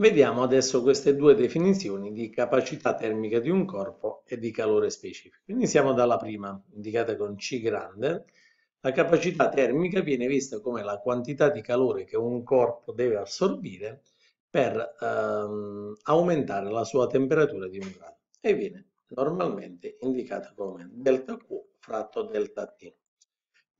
Vediamo adesso queste due definizioni di capacità termica di un corpo e di calore specifico. Iniziamo dalla prima, indicata con C grande. La capacità termica viene vista come la quantità di calore che un corpo deve assorbire per ehm, aumentare la sua temperatura di un grado e viene normalmente indicata come delta Q fratto delta T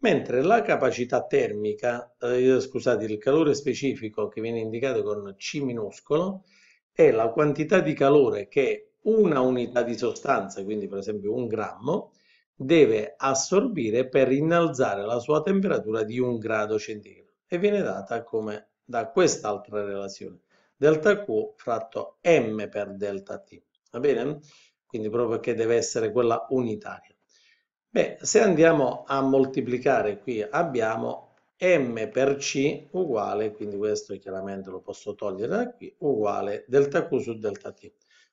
mentre la capacità termica, eh, scusate, il calore specifico che viene indicato con C minuscolo è la quantità di calore che una unità di sostanza, quindi per esempio un grammo, deve assorbire per innalzare la sua temperatura di un grado centigrado e viene data come da quest'altra relazione, delta Q fratto M per delta T, va bene? Quindi proprio perché deve essere quella unitaria. Beh, se andiamo a moltiplicare qui abbiamo m per c uguale, quindi questo chiaramente lo posso togliere da qui, uguale delta q su delta t.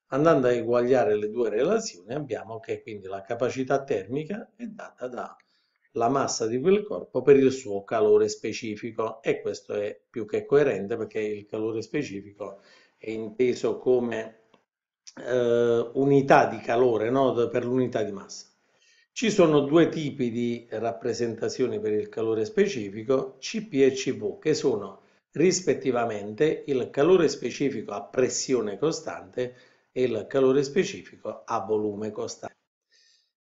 Andando a eguagliare le due relazioni abbiamo che quindi la capacità termica è data dalla massa di quel corpo per il suo calore specifico e questo è più che coerente perché il calore specifico è inteso come eh, unità di calore no? per l'unità di massa. Ci sono due tipi di rappresentazioni per il calore specifico, Cp e Cv, che sono rispettivamente il calore specifico a pressione costante e il calore specifico a volume costante.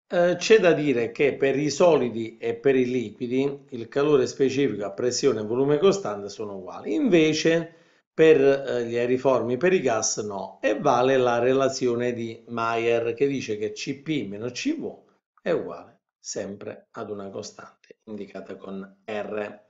Eh, c'è da dire che per i solidi e per i liquidi il calore specifico a pressione e volume costante sono uguali, invece per eh, gli aeriformi, per i gas no, e vale la relazione di Mayer che dice che Cp meno Cv è uguale sempre ad una costante indicata con "r".